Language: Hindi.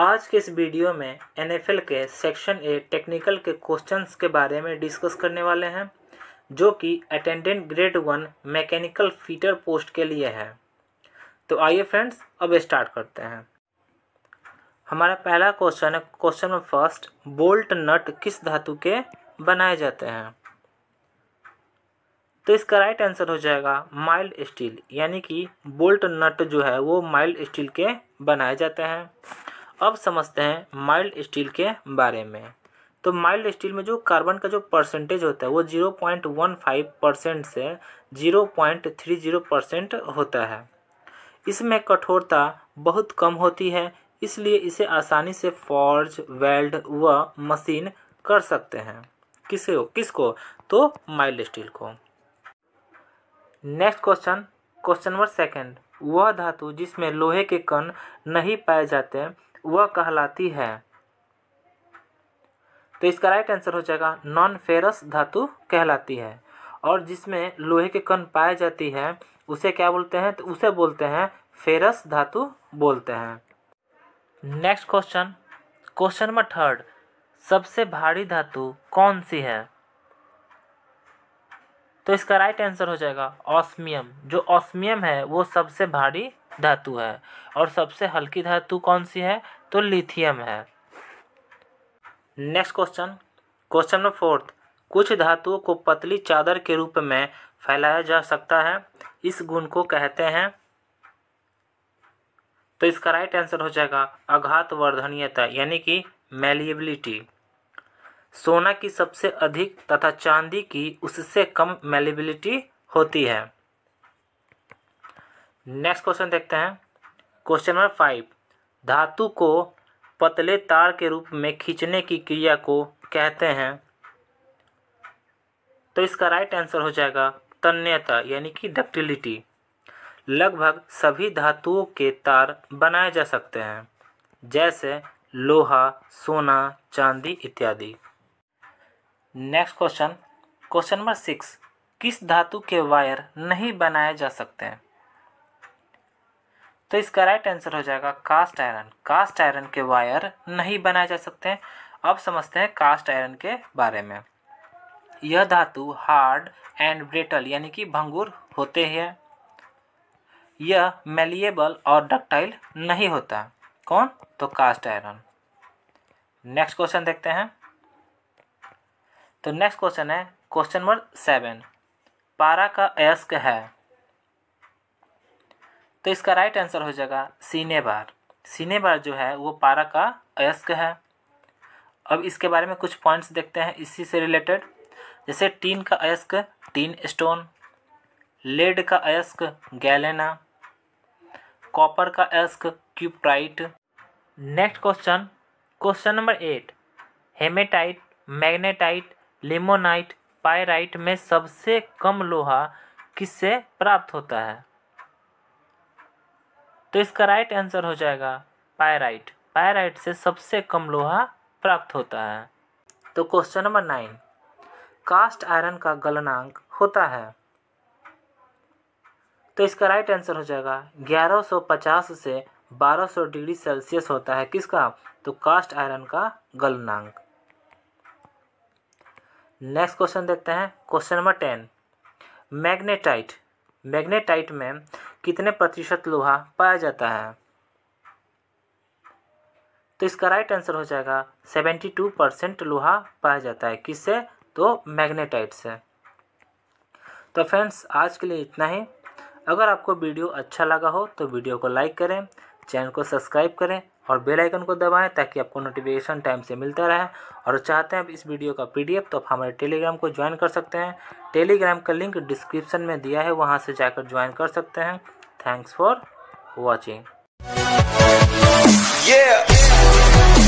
आज के इस वीडियो में एन के सेक्शन ए टेक्निकल के क्वेश्चंस के बारे में डिस्कस करने वाले हैं जो कि attendant grade one mechanical fitter post के लिए है तो आइए फ्रेंड्स अब स्टार्ट करते हैं हमारा पहला क्वेश्चन है question number first bolt nut किस धातु के बनाए जाते हैं तो इसका राइट आंसर हो जाएगा माइल्ड स्टील यानी कि बोल्ट नट जो है वो माइल्ड स्टील के बनाए जाते हैं अब समझते हैं माइल्ड स्टील के बारे में तो माइल्ड स्टील में जो कार्बन का जो परसेंटेज होता है वो zero point one five percent से zero point three zero percent होता है इसमें कठोरता बहुत कम होती है इसलिए इसे आसानी से फॉर्ज वेल्ड व मशीन कर सकते हैं किसे हो किसको तो माइल्ड स्टील को next question question number second वह धातु जिसमें लोहे के कण नहीं पाए जाते वह कहलाती है तो इसका राइट आंसर हो जाएगा नॉन फेरस धातु कहलाती है और जिसमें लोहे के कण पाए जाती है उसे क्या बोलते हैं तो उसे बोलते हैं फेरस धातु बोलते हैं next question question number third सबसे भारी धातु कौन सी है तो इसका राइट आंसर हो जाएगा ऑस्मियम जो ऑस्मियम है वो सबसे भारी धातु है और सबसे हल्की धातु कौन सी है तो लिथियम है next question question number fourth कुछ धातुओं को पतली चादर के रूप में फैलाया जा सकता है इस गुण को कहते हैं तो इसका राइट आंसर हो जाएगा आघात वर्धनीयता यानी कि मेलिएबिलिटी सोना की सबसे अधिक तथा चांदी की उससे कम मेलिबिलिटी होती है नेक्स्ट क्वेश्चन देखते हैं क्वेश्चन नंबर फाइव धातु को पतले तार के रूप में खींचने की क्रिया को कहते हैं तो इसका राइट आंसर हो जाएगा तन्यता यानी कि डक्टिलिटी लगभग सभी धातुओं के तार बनाए जा सकते हैं जैसे लोहा सोना चांदी इत्यादि next question question number six किस धातु के वायर नहीं बनाए जा सकते हैं तो इसका राइट आंसर हो जाएगा कास्ट आयरन कास्ट आयरन के वायर नहीं बनाए जा सकते हैं अब समझते हैं कास्ट आयरन के बारे में यह धातु हार्ड एंड ब्रेटल यानी कि भंगुर होते हैं यह मेलिएबल और डक्टाइल नहीं होता कौन तो कास्ट आयरन नेक्स्ट क्वेश्चन देखते हैं तो नेक्स्ट क्वेश्चन है क्वेश्चन नंबर सेवन पारा का अयस्क है तो इसका राइट आंसर हो जाएगा सीने बार सीने बार जो है वो पारा का अयस्क है अब इसके बारे में कुछ पॉइंट्स देखते हैं इसी से रिलेटेड जैसे टीन का अयस्क टीन स्टोन लेड का अयस्क गैलेना कॉपर का अयस्क cuprite next question question number eight hematite magnetite limonite pyrite में सबसे कम लोहा किससे प्राप्त होता है तो इसका राइट आंसर हो जाएगा पायराइट पायराइट से सबसे कम लोहा प्राप्त होता है तो question number nine cast iron का गलनांक होता है तो इसका राइट आंसर हो जाएगा 1150 से 1200 डिग्री सेल्सियस होता है किसका तो कास्ट आयरन का गलनांक नेक्स्ट क्वेश्चन देखते हैं question number ten magnetite magnetite में कितने प्रतिशत लोहा पाया जाता है तो इसका राइट आंसर हो जाएगा सेवेंटी टू परसेंट लोहा पाया जाता है किससे तो मैग्नेटाइट से तो फ्रेंड्स आज के लिए इतना ही अगर आपको वीडियो अच्छा लगा हो तो वीडियो को लाइक करें चैनल को सब्सक्राइब करें और बेल आइकन को दबाएं ताकि आपको नोटिफिकेशन टाइम से मिलता रहे और चाहते हैं आप इस वीडियो का पीडीएफ तो आप हमारे टेलीग्राम को ज्वाइन कर सकते हैं टेलीग्राम का लिंक डिस्क्रिप्शन में दिया है वहाँ से जाकर ज्वाइन कर सकते हैं Thanks for watching. Yeah.